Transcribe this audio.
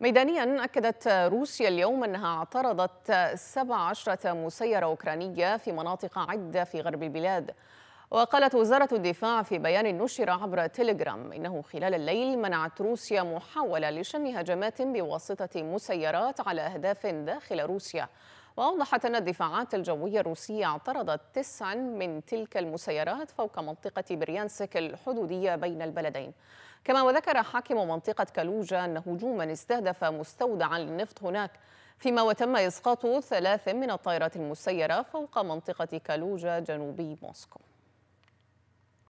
ميدانيا أكدت روسيا اليوم أنها اعترضت 17 مسيرة أوكرانية في مناطق عدة في غرب البلاد وقالت وزارة الدفاع في بيان نشر عبر تيليجرام إنه خلال الليل منعت روسيا محاولة لشن هجمات بواسطة مسيرات على أهداف داخل روسيا وأوضحت أن الدفاعات الجوية الروسية اعترضت تسعا من تلك المسيرات فوق منطقة بريانسك الحدودية بين البلدين كما وذكر حاكم منطقة كالوجا أن هجوما استهدف مستودعا للنفط هناك فيما وتم إسقاط ثلاث من الطائرات المسيرة فوق منطقة كالوجا جنوبي موسكو